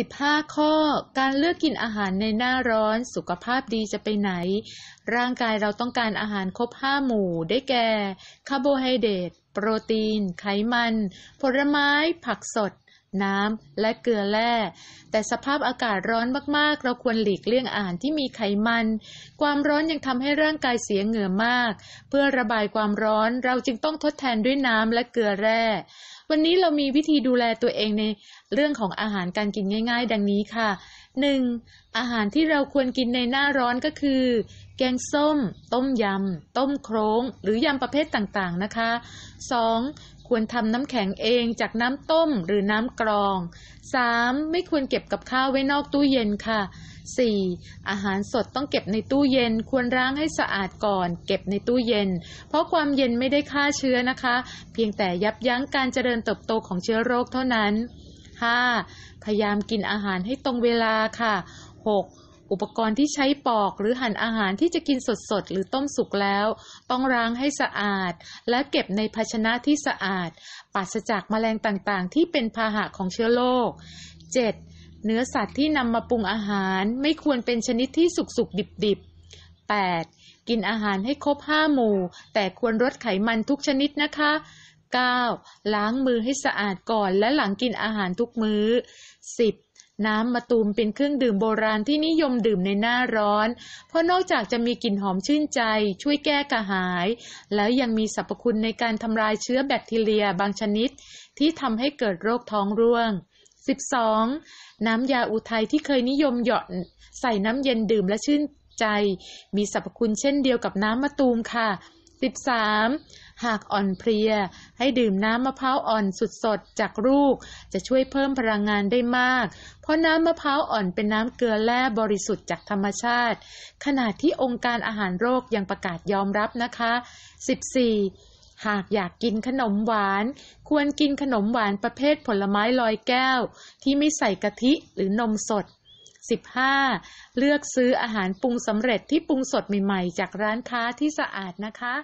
15 ข้อ การเลือกกินอาหารในหน้าร้อนสุขภาพดีจะไปไหน ร่างกายเราต้องการอาหารครบ 5 หมู่ได้แก่คาร์โบไฮเดรตโปรตีน ไขมันผลไม้ ผักสด น้ำ และเกลือแร่ แต่สภาพอากาศร้อนมากๆ เราควรหลีกเลี่ยงอาหารที่มีไขมัน ความร้อนยังทำให้ร่างกายเสียเหงื่อมาก เพื่อระบายความร้อนเราจึงต้องทดแทนด้วยน้ำและเกลือแร่วันนี้เรามีวิธีดูแลตัวเองในเรื่องของอาหารการกินง่ายๆ ดังนี้ค่ะหนึ่งอาหารที่เราควรกินในหน้าร้อนก็คือ แกงส้ม ต้มยำต้มโครงหรือยำประเภทต่างๆนะคะสองควรทำน้ำแข็งเองจากน้ำต้มหรือน้ำกรอง 3. ไม่ควรเก็บกับข้าวไว้นอกตู้เย็นค่ะ 4. อาหารสดต้องเก็บในตู้เย็นควรล้างให้สะอาดก่อน เก็บในตู้เย็น เพราะความเย็นไม่ได้ฆ่าเชื้อนะคะ เพียงแต่ยับยั้งการเจริญเติบโตของเชื้อโรคเท่านั้นะพยายามกินอาหารให้ตรงเวลาค่ะ 6. อุปกรณ์ที่ใช้ปอก หรือหั่นอาหารที่จะกินสดๆ หรือต้มสุกแล้ว ต้องล้างให้สะอาด และเก็บในภาชนะที่สะอาดปราศจากแมลงต่างๆ ที่เป็นพาหะของเชื้อโรค 7. เนื้อสัตว์ที่นำมาปรุงอาหารไม่ควรเป็นชนิดที่สุกสุกดิบดิบ 8. กินอาหารให้ครบห้าหมู่ แต่ควรลดไขมันทุกชนิดนะคะ 9. ล้างมือให้สะอาดก่อนและหลังกินอาหารทุกมือ้อ 10. น้ำมะตูมเป็นเครื่องดื่มโบราณที่นิยมดื่มในหน้าร้อน เพราะนอกจากจะมีกลิ่นหอมชื่นใจ ช่วยแก้กระหาย แล้วยังมีสรรพคุณในการทำลายเชื้อแบคทีเรียบางชนิด ที่ทำให้เกิดโรคท้องร่วง 12. น้ำยาอุทัยที่เคยนิยมหยอดใส่น้ำเย็นดื่มและชื่นใจ มีสรรพคุณเช่นเดียวกับน้ำมะตูมค่ะ 13. หากอ่อนเพลีย ให้ดื่มน้ำมะพร้าวอ่อนสุดสดจากลูก จะช่วยเพิ่มพลังงานได้มาก เพราะน้ำมะพร้าวอ่อนเป็นน้ำเกลือแร่บริสุทธิ์จากธรรมชาติขณะที่องค์การอาหารโลกยังประกาศยอมรับนะคะ 14. หากอยากกินขนมหวาน ควรกินขนมหวานประเภทผลไม้ลอยแก้ว ที่ไม่ใส่กะทิหรือนมสด 15. เลือกซื้ออาหารปรุงสำเร็จที่ปรุงสดใหม่ ๆ จากร้านค้าที่สะอาดนะคะ